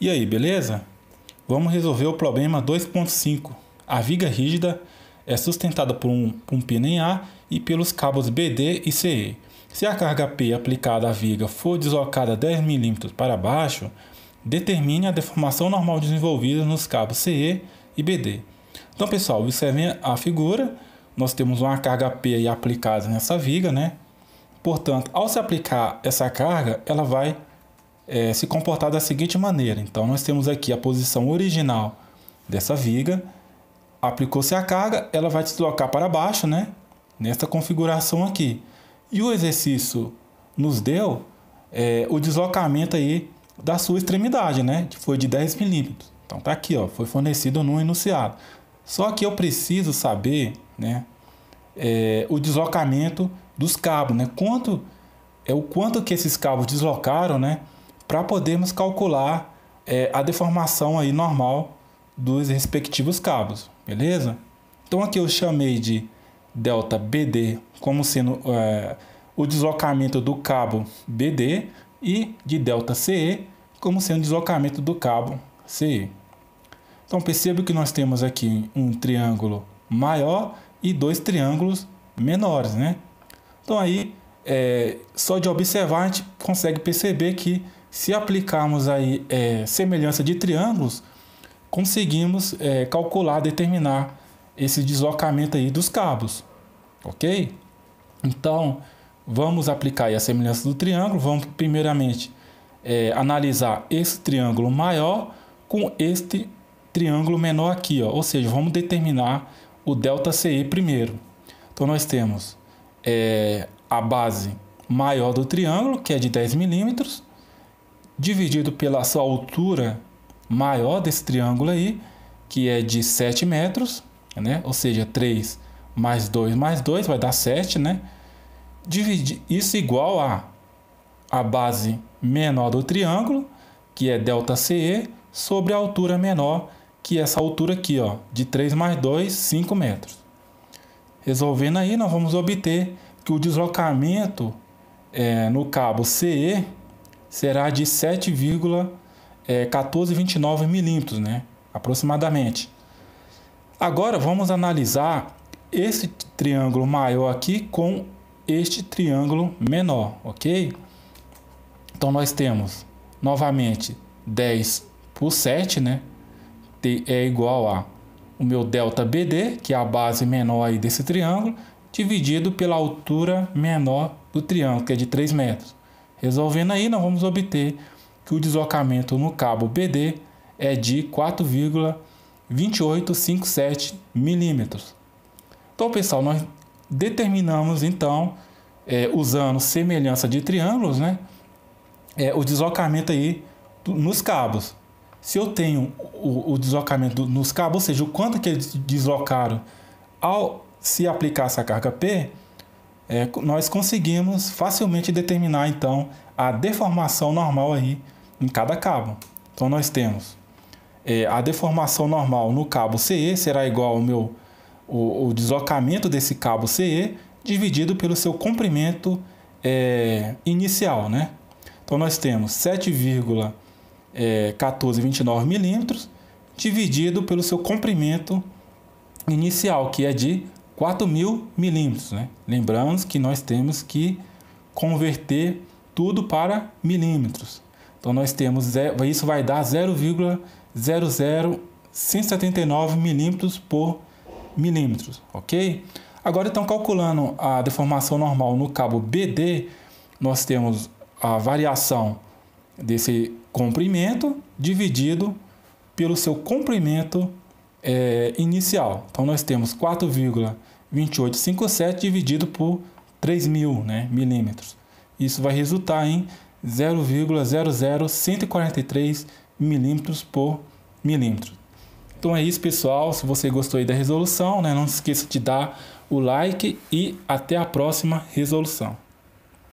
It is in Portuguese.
E aí, beleza? Vamos resolver o problema 2.5. A viga rígida é sustentada por um, um pino em A e pelos cabos BD e CE. Se a carga P aplicada à viga for deslocada 10 mm para baixo, determine a deformação normal desenvolvida nos cabos CE e BD. Então, pessoal, observem a figura. Nós temos uma carga P aplicada nessa viga, né? Portanto, ao se aplicar essa carga, ela vai é, se comportar da seguinte maneira. Então, nós temos aqui a posição original dessa viga. Aplicou-se a carga, ela vai deslocar para baixo, né? Nessa configuração aqui. E o exercício nos deu é, o deslocamento aí da sua extremidade, né? Que foi de 10 milímetros. Então, tá aqui, ó. Foi fornecido no enunciado. Só que eu preciso saber, né? É, o deslocamento dos cabos, né? Quanto é o quanto que esses cabos deslocaram, né? para podermos calcular é, a deformação aí normal dos respectivos cabos, beleza? Então aqui eu chamei de delta BD como sendo é, o deslocamento do cabo BD e de delta CE como sendo o deslocamento do cabo CE. Então perceba que nós temos aqui um triângulo maior e dois triângulos menores, né? Então aí é, só de observar a gente consegue perceber que se aplicarmos aí é, semelhança de triângulos, conseguimos é, calcular, determinar esse deslocamento aí dos cabos, ok? Então, vamos aplicar a semelhança do triângulo, vamos primeiramente é, analisar esse triângulo maior com este triângulo menor aqui, ó. ou seja, vamos determinar o ΔCE primeiro. Então, nós temos é, a base maior do triângulo, que é de 10 milímetros, dividido pela sua altura maior desse triângulo aí, que é de 7 metros, né? Ou seja, 3 mais 2 mais 2 vai dar 7, né? Dividi isso igual a a base menor do triângulo, que é ΔCE, sobre a altura menor, que é essa altura aqui, ó, de 3 mais 2, 5 metros. Resolvendo aí, nós vamos obter que o deslocamento é, no cabo CE será de 7,1429 é, milímetros, né? aproximadamente. Agora vamos analisar esse triângulo maior aqui com este triângulo menor, ok? Então nós temos novamente 10 por 7, né? é igual a o meu delta BD, que é a base menor aí desse triângulo, dividido pela altura menor do triângulo, que é de 3 metros. Resolvendo aí, nós vamos obter que o deslocamento no cabo BD é de 4,2857 milímetros. Então, pessoal, nós determinamos então, é, usando semelhança de triângulos, né, é, o deslocamento aí nos cabos. Se eu tenho o, o deslocamento nos cabos, ou seja, o quanto que eles deslocaram ao se aplicar essa carga P, é, nós conseguimos facilmente determinar então a deformação normal aí em cada cabo. Então nós temos é, a deformação normal no cabo CE será igual ao meu o, o deslocamento desse cabo CE dividido pelo seu comprimento é, inicial, né? Então nós temos 7,1429 é, milímetros dividido pelo seu comprimento inicial, que é de 4.000 milímetros. Né? Lembramos que nós temos que converter tudo para milímetros. Então nós temos isso vai dar 0,00179 milímetros por milímetros, ok? Agora então calculando a deformação normal no cabo BD, nós temos a variação desse comprimento dividido pelo seu comprimento é, inicial. Então nós temos 4,2857 dividido por 3.000 né, milímetros. Isso vai resultar em 0,00143 milímetros por milímetro. Então é isso, pessoal. Se você gostou da resolução, né, não se esqueça de dar o like e até a próxima resolução.